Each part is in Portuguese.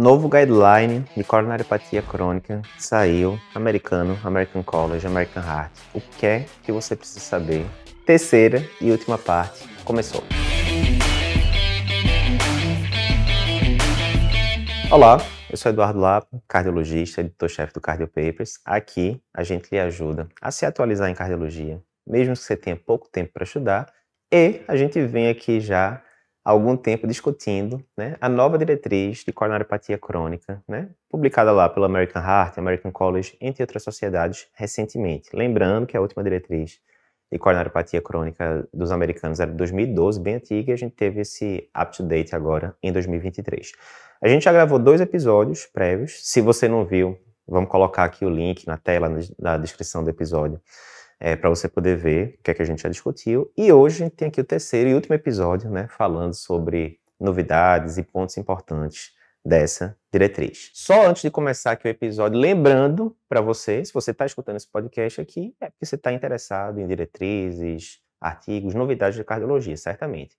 Novo guideline de coronariopatia crônica saiu, americano, American College, American Heart. O que é que você precisa saber? Terceira e última parte começou. Olá, eu sou Eduardo Lapo, cardiologista, editor-chefe do Cardio Papers. Aqui a gente lhe ajuda a se atualizar em cardiologia, mesmo que você tenha pouco tempo para estudar, e a gente vem aqui já algum tempo discutindo né, a nova diretriz de coronariopatia crônica, né, publicada lá pelo American Heart, American College, entre outras sociedades, recentemente. Lembrando que a última diretriz de coronariopatia crônica dos americanos era de 2012, bem antiga, e a gente teve esse up-to-date agora em 2023. A gente já gravou dois episódios prévios, se você não viu, vamos colocar aqui o link na tela, na descrição do episódio é, para você poder ver o que é que a gente já discutiu. E hoje a gente tem aqui o terceiro e último episódio, né, falando sobre novidades e pontos importantes dessa diretriz. Só antes de começar aqui o episódio, lembrando para você, se você está escutando esse podcast aqui, é porque você está interessado em diretrizes, artigos, novidades de cardiologia, certamente.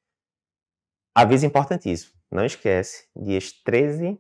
Aviso importantíssimo, não esquece, dias 13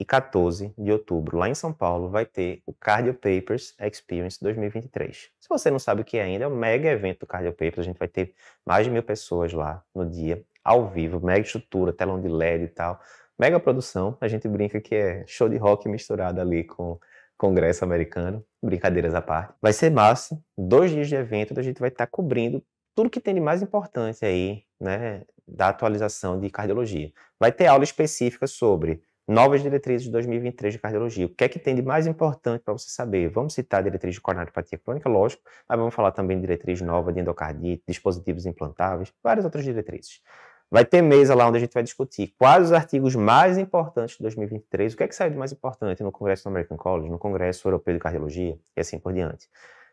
e 14 de outubro, lá em São Paulo, vai ter o Cardio Papers Experience 2023. Se você não sabe o que é ainda, é um mega evento do Cardio Papers. A gente vai ter mais de mil pessoas lá no dia, ao vivo, mega estrutura, telão de LED e tal. Mega produção. A gente brinca que é show de rock misturado ali com congresso americano. Brincadeiras à parte. Vai ser massa. Dois dias de evento, a gente vai estar tá cobrindo tudo que tem de mais importante aí, né, da atualização de cardiologia. Vai ter aula específica sobre novas diretrizes de 2023 de cardiologia. O que é que tem de mais importante para você saber? Vamos citar a diretriz de coronariopatia crônica, lógico, mas vamos falar também de diretriz nova de endocardite, dispositivos implantáveis, várias outras diretrizes. Vai ter mesa lá onde a gente vai discutir quais os artigos mais importantes de 2023, o que é que saiu de mais importante no Congresso do American College, no Congresso Europeu de Cardiologia e assim por diante.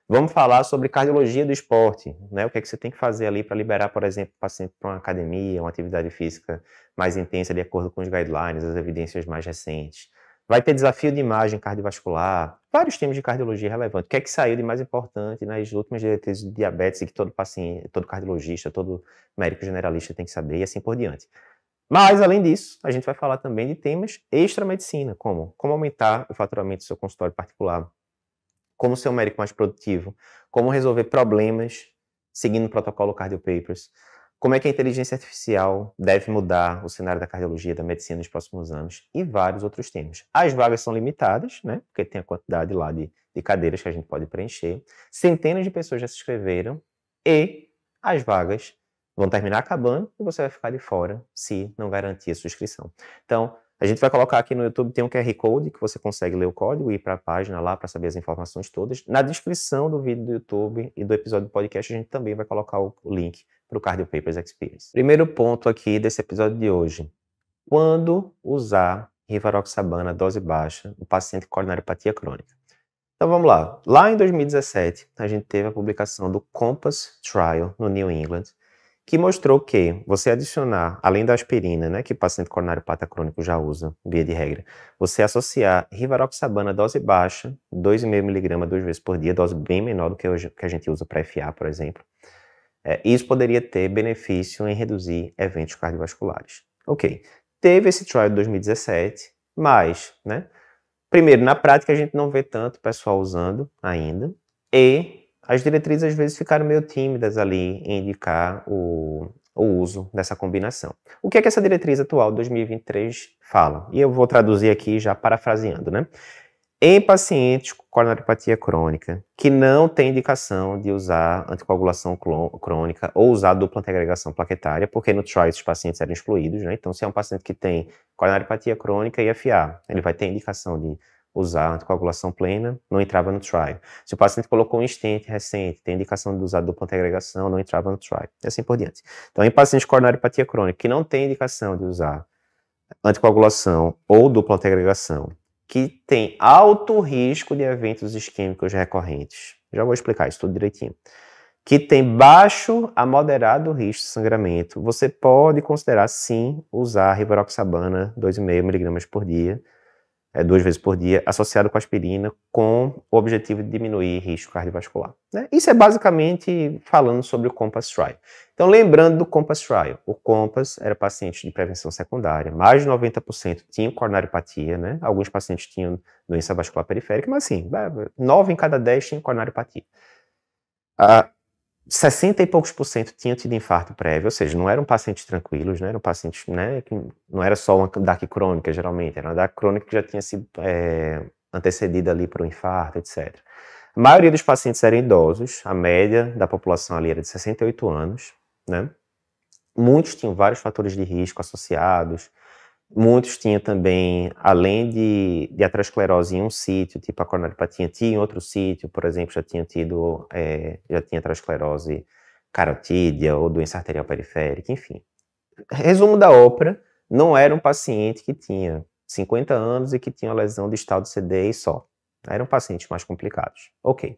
Vamos falar sobre cardiologia do esporte, né? O que é que você tem que fazer ali para liberar, por exemplo, o paciente para uma academia, uma atividade física mais intensa de acordo com os guidelines, as evidências mais recentes. Vai ter desafio de imagem cardiovascular, vários temas de cardiologia relevantes. O que é que saiu de mais importante nas últimas diretrizes de diabetes e que todo paciente, todo cardiologista, todo médico generalista tem que saber e assim por diante. Mas, além disso, a gente vai falar também de temas extra-medicina, como como aumentar o faturamento do seu consultório particular, como ser um médico mais produtivo, como resolver problemas seguindo o protocolo cardiopapers, como é que a inteligência artificial deve mudar o cenário da cardiologia, da medicina nos próximos anos e vários outros temas. As vagas são limitadas, né? Porque tem a quantidade lá de, de cadeiras que a gente pode preencher. Centenas de pessoas já se inscreveram e as vagas vão terminar acabando e você vai ficar de fora se não garantir a sua inscrição. Então, a gente vai colocar aqui no YouTube, tem um QR Code que você consegue ler o código e ir para a página lá para saber as informações todas. Na descrição do vídeo do YouTube e do episódio do podcast, a gente também vai colocar o link para o Cardio Papers Experience. Primeiro ponto aqui desse episódio de hoje. Quando usar rivaroxabana dose baixa no paciente com coronariopatia crônica? Então vamos lá. Lá em 2017, a gente teve a publicação do COMPASS Trial no New England, que mostrou que você adicionar, além da aspirina, né, que o paciente coronário crônico já usa, via de regra, você associar rivaroxabana dose baixa, 2,5mg duas vezes por dia, dose bem menor do que, hoje, que a gente usa para FA, por exemplo, é, isso poderia ter benefício em reduzir eventos cardiovasculares. Ok, teve esse trial de 2017, mas, né, primeiro, na prática a gente não vê tanto pessoal usando ainda, e as diretrizes às vezes ficaram meio tímidas ali em indicar o, o uso dessa combinação. O que é que essa diretriz atual 2023 fala? E eu vou traduzir aqui já parafraseando, né? Em pacientes com coronariopatia crônica que não tem indicação de usar anticoagulação crônica ou usar dupla antiagregação plaquetária, porque no trial esses pacientes eram excluídos, né? Então, se é um paciente que tem coronariopatia crônica e FA, ele vai ter indicação de usar anticoagulação plena, não entrava no trial. Se o paciente colocou um estente recente, tem indicação de usar dupla agregação, não entrava no trial. E assim por diante. Então, em pacientes com coronariopatia crônica que não tem indicação de usar anticoagulação ou dupla agregação, que tem alto risco de eventos isquêmicos recorrentes. Já vou explicar isso tudo direitinho. Que tem baixo a moderado risco de sangramento, você pode considerar sim usar rivaroxabana 2,5 mg por dia é, duas vezes por dia, associado com aspirina, com o objetivo de diminuir risco cardiovascular. Né? Isso é basicamente falando sobre o COMPASS Trial. Então, lembrando do COMPASS Trial, o COMPASS era paciente de prevenção secundária, mais de 90% tinham coronariopatia, né? alguns pacientes tinham doença vascular periférica, mas assim, 9 né, em cada 10 tinham coronariopatia. Ah, 60 e poucos por cento tinham tido infarto prévio, ou seja, não eram pacientes tranquilos, não né, eram pacientes né, que não era só uma DAC crônica, geralmente, era uma DAC crônica que já tinha sido é, antecedida ali para o infarto, etc. A maioria dos pacientes eram idosos, a média da população ali era de 68 anos, né? Muitos tinham vários fatores de risco associados, Muitos tinham também, além de, de aterosclerose em um sítio, tipo a coronaripatia tinha em outro sítio, por exemplo, já tinha tido, é, já tinha aterosclerose carotídea ou doença arterial periférica, enfim. Resumo da ópera, não era um paciente que tinha 50 anos e que tinha lesão de estado CD e só. Eram pacientes mais complicados. Ok.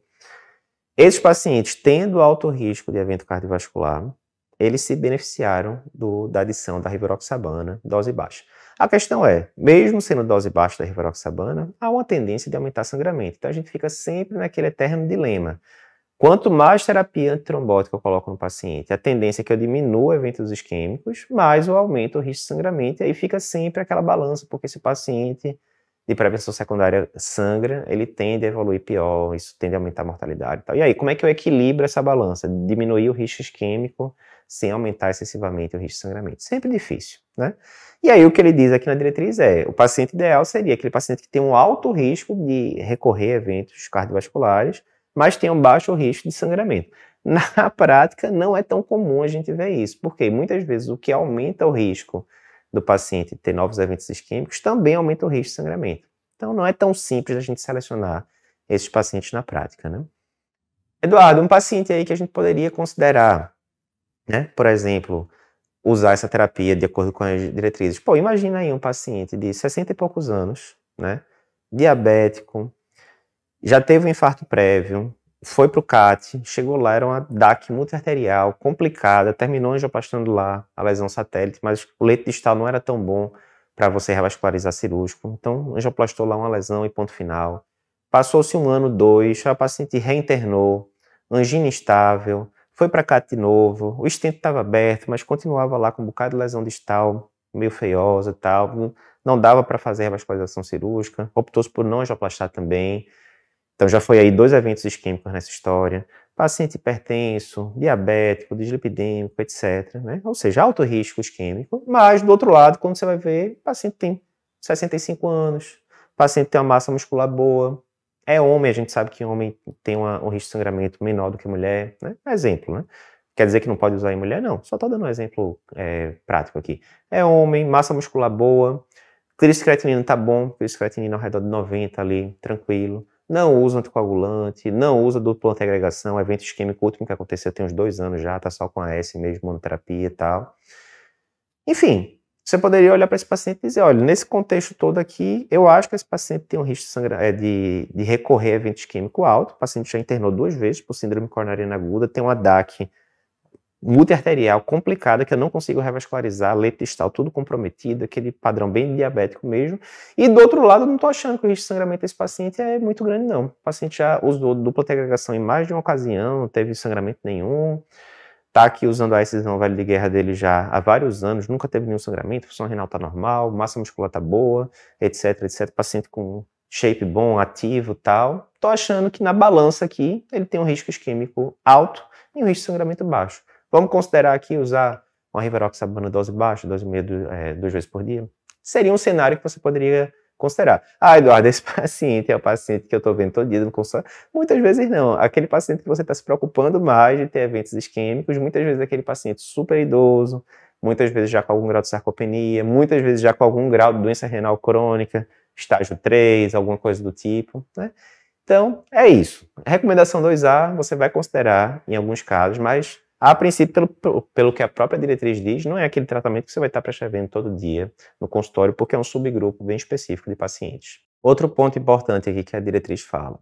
Esses pacientes, tendo alto risco de evento cardiovascular, eles se beneficiaram do, da adição da rivaroxabana, dose baixa. A questão é, mesmo sendo dose baixa da rivaroxabana, há uma tendência de aumentar sangramento. Então a gente fica sempre naquele eterno dilema. Quanto mais terapia antitrombótica eu coloco no paciente, a tendência é que eu diminua eventos isquêmicos, mais eu aumento o risco de sangramento, e aí fica sempre aquela balança, porque se o paciente de prevenção secundária sangra, ele tende a evoluir pior, isso tende a aumentar a mortalidade e tal. E aí, como é que eu equilibro essa balança? Diminuir o risco isquêmico sem aumentar excessivamente o risco de sangramento. Sempre difícil. Né? E aí o que ele diz aqui na diretriz é, o paciente ideal seria aquele paciente que tem um alto risco de recorrer a eventos cardiovasculares, mas tem um baixo risco de sangramento. Na prática, não é tão comum a gente ver isso, porque muitas vezes o que aumenta o risco do paciente ter novos eventos isquêmicos também aumenta o risco de sangramento. Então não é tão simples a gente selecionar esses pacientes na prática, né? Eduardo, um paciente aí que a gente poderia considerar, né? Por exemplo, usar essa terapia de acordo com as diretrizes. Pô, imagina aí um paciente de 60 e poucos anos, né? Diabético, já teve um infarto prévio, foi pro CAT, chegou lá, era uma DAC multiarterial, complicada, terminou angiopastando lá a lesão satélite, mas o leito distal não era tão bom para você revascularizar cirúrgico, então angioplastou lá uma lesão e ponto final. Passou-se um ano, dois, a paciente reinternou, angina instável, foi para cá de novo. O estento estava aberto, mas continuava lá com um bocado de lesão distal, meio feiosa e tal. Não dava para fazer a vascularização cirúrgica. Optou-se por não angioplastar também. Então já foi aí dois eventos isquêmicos nessa história. Paciente hipertenso, diabético, dislipidêmico, etc. Né? Ou seja, alto risco isquêmico. Mas, do outro lado, quando você vai ver, o paciente tem 65 anos, o paciente tem uma massa muscular boa, é homem, a gente sabe que homem tem uma, um risco de sangramento menor do que mulher, né? Exemplo, né? Quer dizer que não pode usar em mulher? Não, só tô dando um exemplo é, prático aqui. É homem, massa muscular boa, clíris tá bom, clíris ao redor de 90 ali, tranquilo. Não usa anticoagulante, não usa dupla antiagregação, evento isquêmico último que aconteceu tem uns dois anos já, tá só com a S mesmo, monoterapia e tal. Enfim, você poderia olhar para esse paciente e dizer, olha, nesse contexto todo aqui, eu acho que esse paciente tem um risco de, é, de, de recorrer a evento isquêmico alto, o paciente já internou duas vezes por síndrome coronariana aguda, tem uma DAC multiarterial complicada que eu não consigo revascularizar, leito distal tudo comprometido, aquele padrão bem diabético mesmo. E do outro lado, eu não estou achando que o risco de sangramento desse paciente é muito grande, não. O paciente já usou dupla agregação em mais de uma ocasião, não teve sangramento nenhum tá aqui usando a ICES no Vale de Guerra dele já há vários anos, nunca teve nenhum sangramento, função renal tá normal, massa muscular tá boa, etc, etc. Paciente com shape bom, ativo tal. Tô achando que na balança aqui ele tem um risco isquêmico alto e um risco de sangramento baixo. Vamos considerar aqui usar uma rivaroxabana dose baixa, dose meia é, duas vezes por dia? Seria um cenário que você poderia considerar. Ah, Eduardo, esse paciente é o paciente que eu estou vendo todo dia no consultório. Muitas vezes não. Aquele paciente que você está se preocupando mais de ter eventos isquêmicos, muitas vezes é aquele paciente super idoso, muitas vezes já com algum grau de sarcopenia, muitas vezes já com algum grau de doença renal crônica, estágio 3, alguma coisa do tipo, né? Então, é isso. Recomendação 2A você vai considerar em alguns casos, mas a princípio, pelo, pelo que a própria diretriz diz, não é aquele tratamento que você vai estar prescrevendo todo dia no consultório, porque é um subgrupo bem específico de pacientes. Outro ponto importante aqui que a diretriz fala: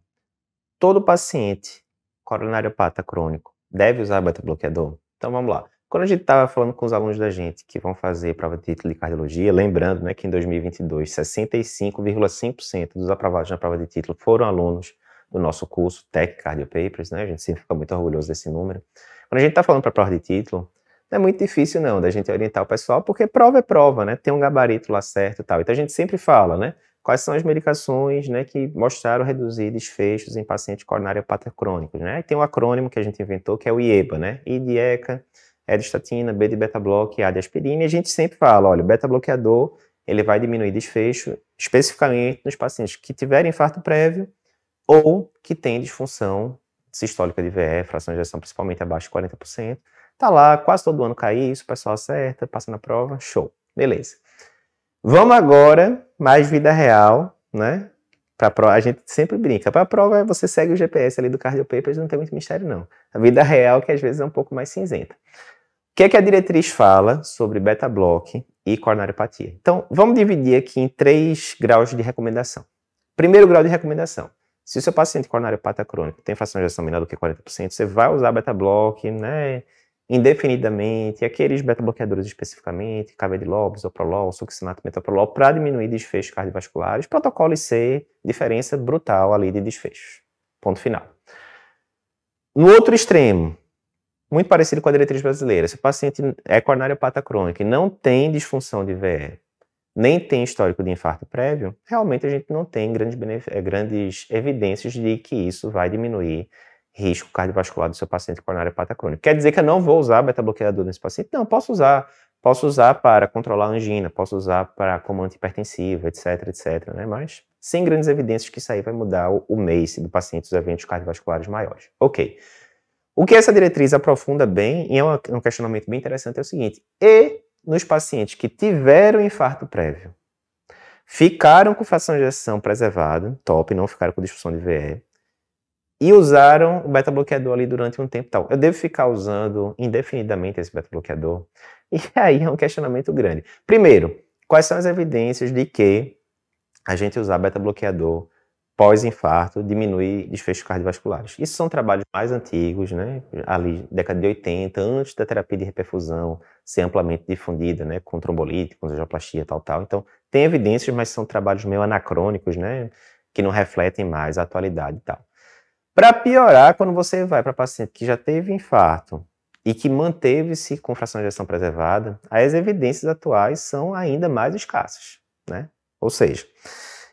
todo paciente coronariopata crônico deve usar beta-bloqueador? Então vamos lá. Quando a gente estava falando com os alunos da gente que vão fazer prova de título de cardiologia, lembrando né, que em 2022, 65,5% dos aprovados na prova de título foram alunos do nosso curso Tech Cardiopapers, né? A gente sempre fica muito orgulhoso desse número. Quando a gente está falando para prova de título, não é muito difícil não da gente orientar o pessoal, porque prova é prova, né? Tem um gabarito lá certo e tal. Então a gente sempre fala, né? Quais são as medicações né, que mostraram reduzir desfechos em pacientes coronário crônicos, né? E tem um acrônimo que a gente inventou, que é o IEBA, né? I de ECA, E de estatina, B de beta block A de aspirina. E a gente sempre fala, olha, o beta-bloqueador, ele vai diminuir desfecho, especificamente nos pacientes que tiverem infarto prévio ou que têm disfunção sistólica de VE, fração de ejeção principalmente abaixo de 40%. Tá lá, quase todo ano cai isso, o pessoal acerta, passa na prova, show. Beleza. Vamos agora, mais vida real, né? Pra prova, a gente sempre brinca. Para a prova, você segue o GPS ali do Cardio Papers, não tem muito mistério, não. A vida real, que às vezes é um pouco mais cinzenta. O que, é que a diretriz fala sobre beta-block e coronariopatia? Então, vamos dividir aqui em três graus de recomendação. Primeiro grau de recomendação se o seu paciente coronariopata é crônico tem fração de ejeção menor do que 40%, você vai usar beta-block, né? indefinidamente, aqueles beta-bloqueadores especificamente, cavedilobis, oprolol, succinato, metoprolol, para diminuir desfechos cardiovasculares, protocolo IC, diferença brutal ali de desfechos. Ponto final. No outro extremo, muito parecido com a diretriz brasileira, se o paciente é coronariopata crônica e não tem disfunção de VE, nem tem histórico de infarto prévio, realmente a gente não tem grandes, eh, grandes evidências de que isso vai diminuir risco cardiovascular do seu paciente com coronariopata crônica. Quer dizer que eu não vou usar beta-bloqueador nesse paciente? Não, posso usar. Posso usar para controlar a angina, posso usar para como antipertensiva, etc, etc, né? Mas sem grandes evidências que isso aí vai mudar o, o do paciente dos eventos cardiovasculares maiores. Ok. O que essa diretriz aprofunda bem, e é um questionamento bem interessante, é o seguinte: e nos pacientes que tiveram infarto prévio, ficaram com fração de ejeção preservada, top, não ficaram com disfunção de VE, e usaram o beta-bloqueador ali durante um tempo tal. Eu devo ficar usando indefinidamente esse beta-bloqueador? E aí é um questionamento grande. Primeiro, quais são as evidências de que a gente usar beta-bloqueador pós-infarto diminui desfechos cardiovasculares? Isso são trabalhos mais antigos, né? Ali, década de 80, antes da terapia de reperfusão, ser amplamente difundida, né, com trombolite, com angioplastia, tal, tal. Então, tem evidências, mas são trabalhos meio anacrônicos, né, que não refletem mais a atualidade e tal. Para piorar, quando você vai para paciente que já teve infarto e que manteve-se com fração de ejeção preservada, as evidências atuais são ainda mais escassas, né? Ou seja,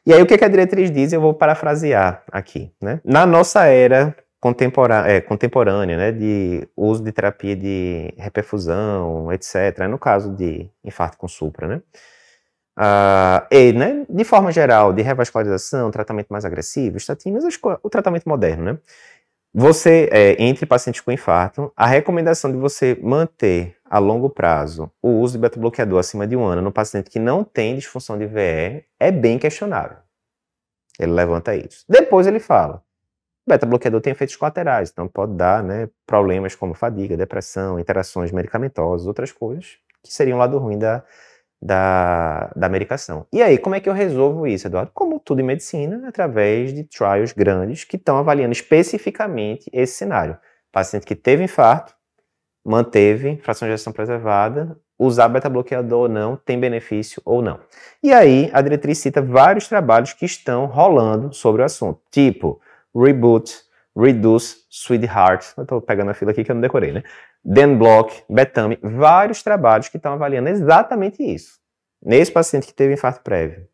e aí o que a diretriz diz, eu vou parafrasear aqui, né? Na nossa era contemporânea, é, contemporânea né, de uso de terapia de reperfusão, etc., no caso de infarto com supra, né? Ah, e, né, de forma geral, de revascularização, tratamento mais agressivo, estatinas, o tratamento moderno, né? Você, é, entre pacientes com infarto, a recomendação de você manter a longo prazo o uso de beta-bloqueador acima de um ano no paciente que não tem disfunção de VE é bem questionável. Ele levanta isso. Depois ele fala, beta-bloqueador tem efeitos colaterais, então pode dar né, problemas como fadiga, depressão, interações medicamentosas, outras coisas que seriam um lado ruim da, da, da medicação. E aí, como é que eu resolvo isso, Eduardo? Como tudo em medicina, através de trials grandes que estão avaliando especificamente esse cenário. Paciente que teve infarto, manteve fração de gestão preservada, usar beta-bloqueador ou não, tem benefício ou não. E aí, a diretriz cita vários trabalhos que estão rolando sobre o assunto, tipo Reboot, Reduce, Sweetheart. Eu tô pegando a fila aqui que eu não decorei, né? Dan Block, vários trabalhos que estão avaliando exatamente isso. Nesse paciente que teve infarto prévio,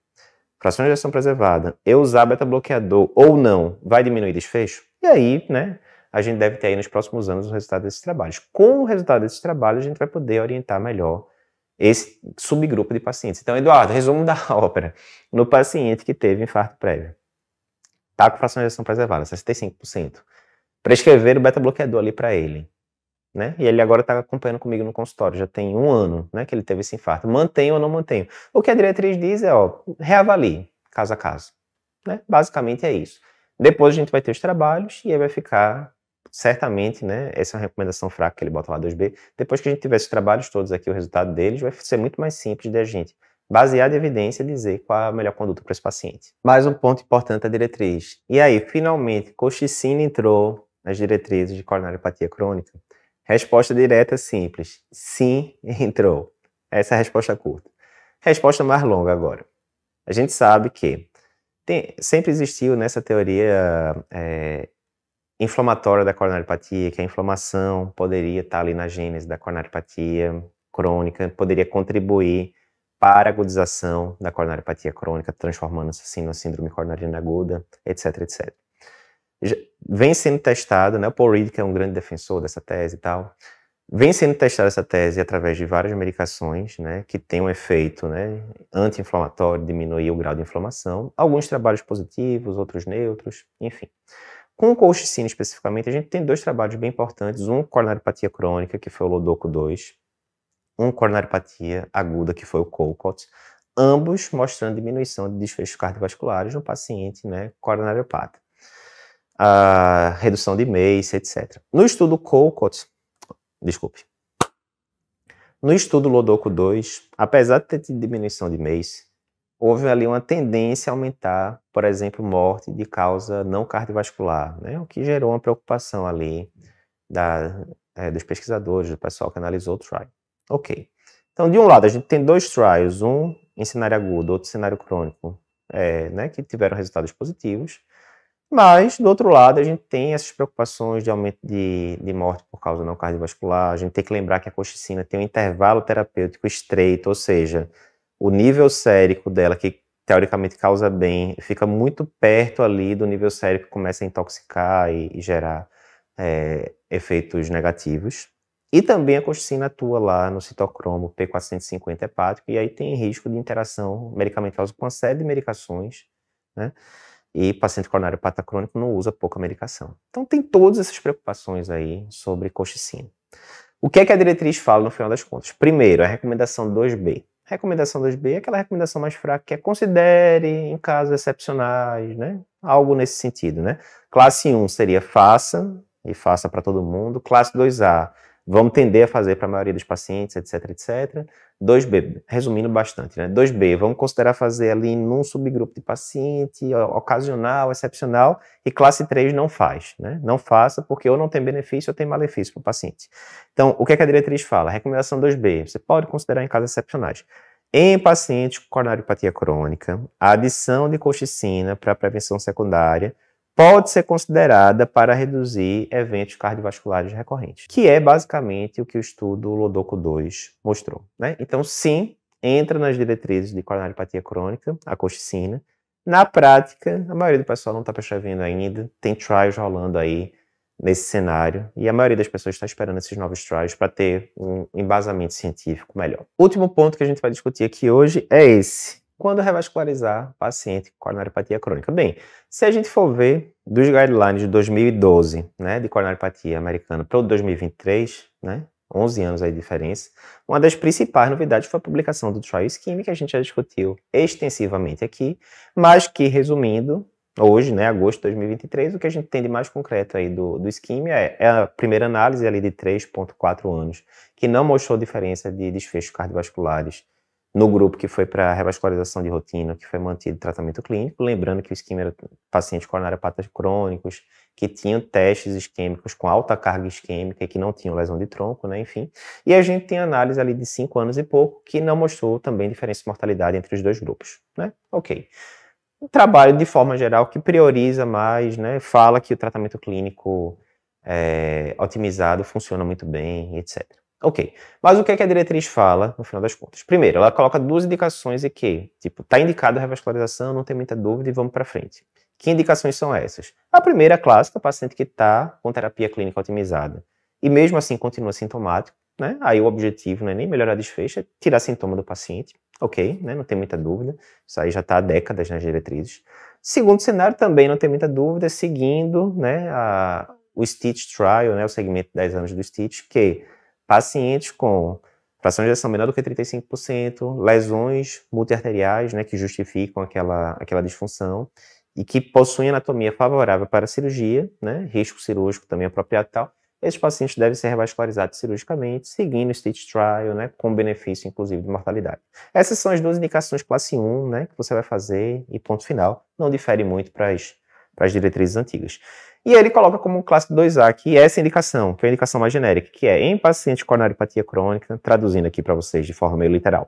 fração de gestão preservada, eu usar beta-bloqueador ou não, vai diminuir desfecho? E aí, né, a gente deve ter aí nos próximos anos o resultado desses trabalhos. Com o resultado desses trabalhos, a gente vai poder orientar melhor esse subgrupo de pacientes. Então, Eduardo, resumo da ópera. No paciente que teve infarto prévio, Tá com fração de ejeção preservada, 65%. Prescrever o beta-bloqueador ali para ele. Né? E ele agora está acompanhando comigo no consultório, já tem um ano né, que ele teve esse infarto. Mantenho ou não mantenho? O que a diretriz diz é, ó, reavalie, caso a caso. Né? Basicamente é isso. Depois a gente vai ter os trabalhos e aí vai ficar, certamente, né? Essa é uma recomendação fraca que ele bota lá 2B. Depois que a gente tiver esses trabalhos todos aqui, o resultado deles vai ser muito mais simples da gente baseado em evidência, dizer qual é a melhor conduta para esse paciente. Mais um ponto importante da diretriz. E aí, finalmente, coxicina entrou nas diretrizes de coronariopatia crônica? Resposta direta simples. Sim, entrou. Essa é a resposta curta. Resposta mais longa agora. A gente sabe que tem, sempre existiu nessa teoria é, inflamatória da coronariopatia, que a inflamação poderia estar ali na gênese da coronariopatia crônica, poderia contribuir para agudização da coronariopatia crônica, transformando-se assim numa síndrome coronariana aguda, etc, etc. Já vem sendo testado, né? O Paul Reed, que é um grande defensor dessa tese e tal, vem sendo testada essa tese através de várias medicações, né, que tem um efeito, né, anti-inflamatório, diminuir o grau de inflamação, alguns trabalhos positivos, outros neutros, enfim. Com o colchicine especificamente, a gente tem dois trabalhos bem importantes, um coronariopatia crônica, que foi o Lodoco 2, um coronariopatia aguda, que foi o Colcott, ambos mostrando diminuição de desfechos cardiovasculares no paciente né, coronariopata. A redução de MACE, etc. No estudo Colcott, desculpe, no estudo Lodoco 2, apesar de ter tido diminuição de MACE, houve ali uma tendência a aumentar, por exemplo, morte de causa não cardiovascular, né, o que gerou uma preocupação ali da, é, dos pesquisadores, do pessoal que analisou o trial. Ok. Então, de um lado, a gente tem dois trials, um em cenário agudo, outro cenário crônico, é, né, que tiveram resultados positivos. Mas, do outro lado, a gente tem essas preocupações de aumento de, de morte por causa não cardiovascular. A gente tem que lembrar que a coxicina tem um intervalo terapêutico estreito, ou seja, o nível sérico dela, que teoricamente causa bem, fica muito perto ali do nível sérico que começa a intoxicar e, e gerar é, efeitos negativos. E também a colchicina atua lá no citocromo P450 hepático, e aí tem risco de interação medicamentosa com uma série de medicações, né? E paciente coronário patacrônico não usa pouca medicação. Então tem todas essas preocupações aí sobre colchicina. O que é que a diretriz fala no final das contas? Primeiro, a recomendação 2B. A recomendação 2B é aquela recomendação mais fraca que é considere em casos excepcionais, né? Algo nesse sentido, né? Classe 1 seria faça, e faça para todo mundo. Classe 2A Vamos tender a fazer para a maioria dos pacientes, etc, etc. 2B, resumindo bastante, né? 2B, vamos considerar fazer ali num subgrupo de paciente, ocasional, excepcional, e classe 3 não faz, né? Não faça, porque ou não tem benefício ou tem malefício para o paciente. Então, o que, é que a diretriz fala? Recomendação 2B, você pode considerar em casos excepcionais. Em pacientes com coronariopatia crônica, a adição de colchicina para prevenção secundária pode ser considerada para reduzir eventos cardiovasculares recorrentes, que é basicamente o que o estudo Lodoco 2 mostrou. Né? Então, sim, entra nas diretrizes de coronariopatia crônica, a coxicina. Na prática, a maioria do pessoal não está prescrevendo ainda, tem trials rolando aí nesse cenário, e a maioria das pessoas está esperando esses novos trials para ter um embasamento científico melhor. Último ponto que a gente vai discutir aqui hoje é esse quando revascularizar paciente com coronariopatia crônica. Bem, se a gente for ver dos guidelines de 2012, né, de coronariopatia americana para o 2023, né, 11 anos aí de diferença, uma das principais novidades foi a publicação do trial ischemic, que a gente já discutiu extensivamente aqui, mas que, resumindo, hoje, né, agosto de 2023, o que a gente tem de mais concreto aí do, do ischemia é, é a primeira análise ali de 3.4 anos, que não mostrou diferença de desfechos cardiovasculares no grupo que foi para revascularização de rotina, que foi mantido tratamento clínico, lembrando que o esquema era pacientes coronariopatas crônicos, que tinham testes isquêmicos com alta carga isquêmica e que não tinham lesão de tronco, né, enfim. E a gente tem análise ali de 5 anos e pouco, que não mostrou também diferença de mortalidade entre os dois grupos, né? Ok. Um trabalho, de forma geral, que prioriza mais, né, fala que o tratamento clínico é, otimizado funciona muito bem, etc. Ok. Mas o que, é que a diretriz fala, no final das contas? Primeiro, ela coloca duas indicações e que, tipo, tá indicado a revascularização, não tem muita dúvida e vamos para frente. Que indicações são essas? A primeira, é a clássica, paciente que está com terapia clínica otimizada e mesmo assim continua sintomático, né? Aí o objetivo não é nem melhorar a desfecha, é tirar sintoma do paciente, ok, né? Não tem muita dúvida, isso aí já está há décadas nas diretrizes. Segundo cenário, também não tem muita dúvida, seguindo né, a, o Stitch Trial, né, o segmento de 10 anos do Stitch, que pacientes com fração de ejeção menor do que 35%, lesões multiarteriais, né, que justificam aquela, aquela disfunção, e que possuem anatomia favorável para cirurgia, né, risco cirúrgico também apropriado e tal, esses pacientes devem ser revascularizados cirurgicamente, seguindo o state Trial, né, com benefício, inclusive, de mortalidade. Essas são as duas indicações classe 1, né, que você vai fazer, e ponto final. Não difere muito para as diretrizes antigas. E ele coloca como classe 2A, que é essa indicação, que é a indicação mais genérica, que é em paciente com coronariopatia crônica, traduzindo aqui para vocês de forma meio literal,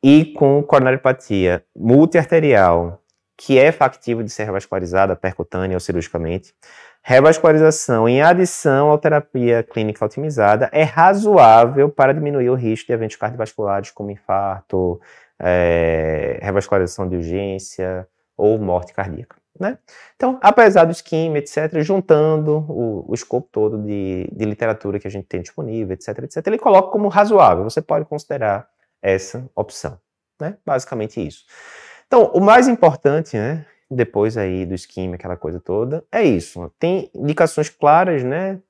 e com coronariopatia multiarterial, que é factível de ser revascularizada percutânea ou cirurgicamente, revascularização em adição à terapia clínica otimizada é razoável para diminuir o risco de eventos cardiovasculares como infarto, é, revascularização de urgência ou morte cardíaca. Né? Então, apesar do esquema, etc., juntando o, o escopo todo de, de, literatura que a gente tem disponível, etc., etc., ele coloca como razoável. Você pode considerar essa opção. Né? Basicamente isso. Então, o mais importante, né, depois aí do esquema, aquela coisa toda, é isso. Tem indicações claras, né?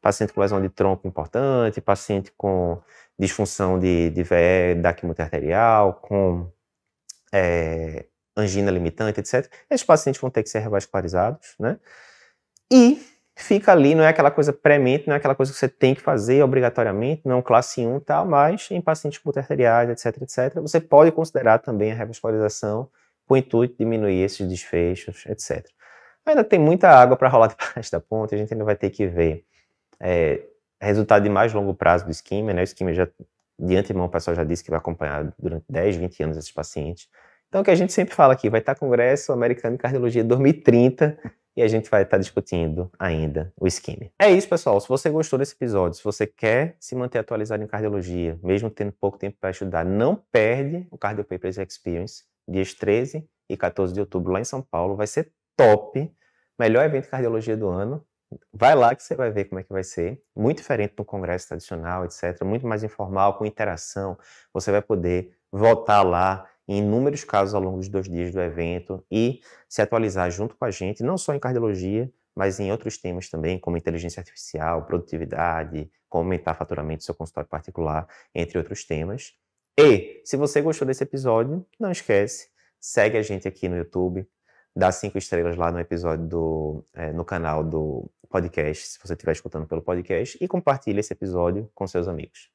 Paciente com lesão de tronco importante, paciente com disfunção de, de VE da quimioterapia arterial, com é, angina limitante, etc. Esses pacientes vão ter que ser revascularizados, né? E fica ali, não é aquela coisa premente, não é aquela coisa que você tem que fazer obrigatoriamente, não é classe 1 e tal, mas em pacientes multiarteriais, etc, etc, você pode considerar também a revascularização com o intuito de diminuir esses desfechos, etc. Ainda tem muita água para rolar debaixo da ponta, a gente ainda vai ter que ver é, resultado de mais longo prazo do esquema, né? O esquema já, de antemão, o pessoal já disse que vai acompanhar durante 10, 20 anos esses pacientes. Então, o que a gente sempre fala aqui, vai estar Congresso Americano de Cardiologia 2030 e a gente vai estar discutindo ainda o esquema. É isso, pessoal. Se você gostou desse episódio, se você quer se manter atualizado em cardiologia, mesmo tendo pouco tempo para estudar, não perde o Cardio Papers Experience, dias 13 e 14 de outubro lá em São Paulo. Vai ser top, melhor evento de cardiologia do ano. Vai lá que você vai ver como é que vai ser. Muito diferente do congresso tradicional, etc. Muito mais informal, com interação. Você vai poder voltar lá em inúmeros casos ao longo dos dois dias do evento e se atualizar junto com a gente, não só em cardiologia, mas em outros temas também, como inteligência artificial, produtividade, como aumentar faturamento do seu consultório particular, entre outros temas. E, se você gostou desse episódio, não esquece, segue a gente aqui no YouTube, dá cinco estrelas lá no episódio do é, no canal do podcast, se você estiver escutando pelo podcast, e compartilha esse episódio com seus amigos.